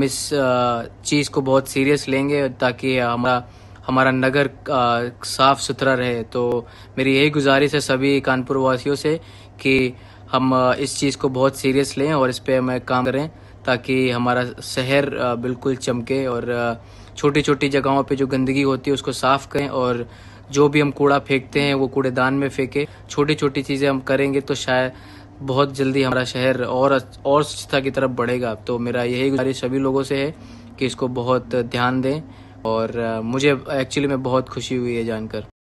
हम इस चीज़ को बहुत सीरियस लेंगे ताकि हमारा हमारा नगर साफ सुथरा रहे तो मेरी यही गुजारिश है सभी कानपुर वासियों से कि हम इस चीज़ को बहुत सीरियस लें और इस पे हमें काम करें ताकि हमारा शहर बिल्कुल चमके और छोटी छोटी जगहों पे जो गंदगी होती है उसको साफ करें और जो भी हम कूड़ा फेंकते हैं वो कूड़ेदान में फेंके छोटी छोटी चीज़ें हम करेंगे तो शायद बहुत जल्दी हमारा शहर और और स्वच्छता की तरफ बढ़ेगा तो मेरा यही गुजारिश सभी लोगों से है कि इसको बहुत ध्यान दें और मुझे एक्चुअली में बहुत खुशी हुई है जानकर